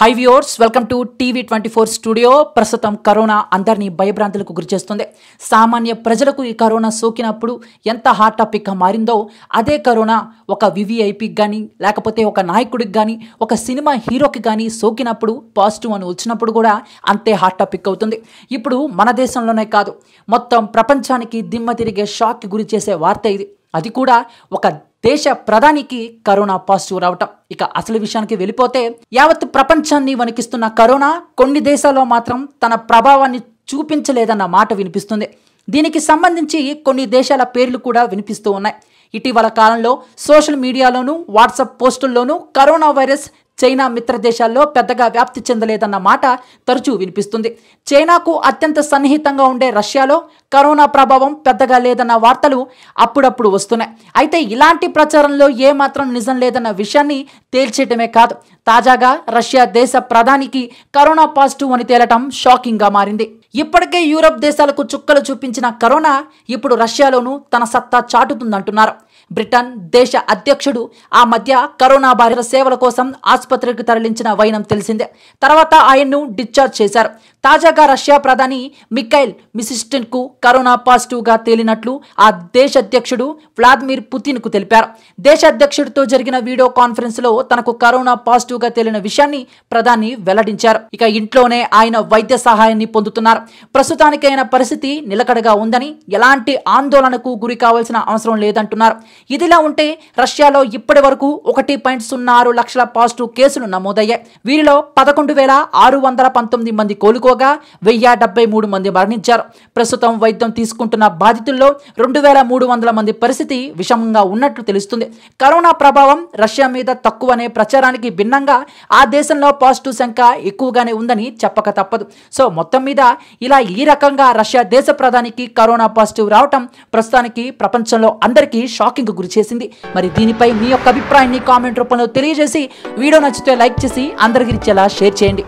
high viewers welcome to TV twenty four studio ప్రస్తుతం corona అందరినీ భయభ్రాంతులకు గురిచేస్తుంది సామాన్య ప్రజలకు ఈ కరోనా సోకినప్పుడు ఎంత హాట్ టాపిక్గా మారిందో అదే కరోనా ఒక వివిఐపికి కానీ లేకపోతే ఒక నాయకుడికి కానీ ఒక సినిమా హీరోకి కానీ సోకినప్పుడు పాజిటివ్ అని వచ్చినప్పుడు కూడా అంతే హాట్ టాపిక్ అవుతుంది ఇప్పుడు మన దేశంలోనే కాదు మొత్తం ప్రపంచానికి దిమ్మ తిరిగే షాక్కి గురి చేసే వార్త ఇది అది కూడా ఒక దేశ ప్రధానికి కరోనా పాజిటివ్ రావటం ఇక అసలు విషయానికి వెళ్ళిపోతే యావత్ ప్రపంచాన్ని వణికిస్తున్న కరోనా కొన్ని దేశాల్లో మాత్రం తన ప్రభావాన్ని చూపించలేదన్న మాట వినిపిస్తుంది దీనికి సంబంధించి కొన్ని దేశాల పేర్లు కూడా వినిపిస్తూ ఉన్నాయి ఇటీవల కాలంలో సోషల్ మీడియాలోనూ వాట్సాప్ పోస్టుల్లోనూ కరోనా వైరస్ చైనా మిత్ర దేశాల్లో పెద్దగా వ్యాప్తి చెందలేదన్న మాట తరచూ వినిపిస్తుంది చైనాకు అత్యంత సన్నిహితంగా ఉండే రష్యాలో కరోనా ప్రభావం పెద్దగా లేదన్న వార్తలు అప్పుడప్పుడు వస్తున్నాయి అయితే ఇలాంటి ప్రచారంలో ఏమాత్రం నిజం లేదన్న విషయాన్ని తేల్చేయటమే కాదు తాజాగా రష్యా దేశ ప్రధానికి కరోనా పాజిటివ్ అని తేలటం షాకింగ్గా మారింది ఇప్పటికే యూరప్ దేశాలకు చుక్కలు చూపించిన కరోనా ఇప్పుడు రష్యాలోనూ తన సత్తా చాటుతుందంటున్నారు బ్రిటన్ దేశ అధ్యక్షుడు ఆ మధ్య కరోనా బారిన సేవల కోసం ఆసుపత్రికి తరలించిన వైనం తెలిసిందే తర్వాత ఆయన్ను డిశ్చార్జ్ చేశారు తాజాగా రష్యా ప్రధాని మిఖైల్ మిసిస్టిన్కు కరోనా పాజిటివ్గా తేలినట్లు ఆ దేశ అధ్యక్షుడు వ్లాదిమిర్ పుతిన్కు తెలిపారు దేశ అధ్యక్షుడితో జరిగిన వీడియో కాన్ఫరెన్స్లో తనకు కరోనా పాజిటివ్గా తేలిన విషయాన్ని ప్రధాని వెల్లడించారు ఇక ఇంట్లోనే ఆయన వైద్య సహాయాన్ని పొందుతున్నారు ప్రస్తుతానికైన పరిస్థితి నిలకడగా ఉందని ఎలాంటి ఆందోళనకు గురి కావాల్సిన అవసరం లేదంటున్నారు ఇదిలా ఉంటే రష్యాలో ఇప్పటి వరకు ఒకటి పాయింట్ సున్నారు లక్షల పాజిటివ్ కేసులు నమోదయ్యాయి వీరిలో పదకొండు వేల ఆరు వందల పంతొమ్మిది మంది కోలుకోగా వెయ్యి డెబ్బై మూడు మంది మరణించారు ప్రస్తుతం వైద్యం తీసుకుంటున్న బాధితుల్లో రెండు వేల మూడు వందల మంది పరిస్థితి విషమంగా ఉన్నట్లు తెలుస్తుంది కరోనా ప్రభావం రష్యా మీద తక్కువనే ప్రచారానికి భిన్నంగా ఆ దేశంలో పాజిటివ్ సంఖ్య ఎక్కువగానే ఉందని చెప్పక తప్పదు సో మొత్తం మీద ఇలా ఈ రకంగా రష్యా దేశ ప్రధానికి కరోనా పాజిటివ్ రావటం ప్రస్తుతానికి ప్రపంచంలో అందరికీ షాకింగ్ గురి చేసింది మరి దీనిపై మీ యొక్క అభిప్రాయాన్ని కామెంట్ రూపంలో తెలియజేసి వీడియో నచ్చితే లైక్ చేసి అందరికీ ఇచ్చేలా షేర్ చేయండి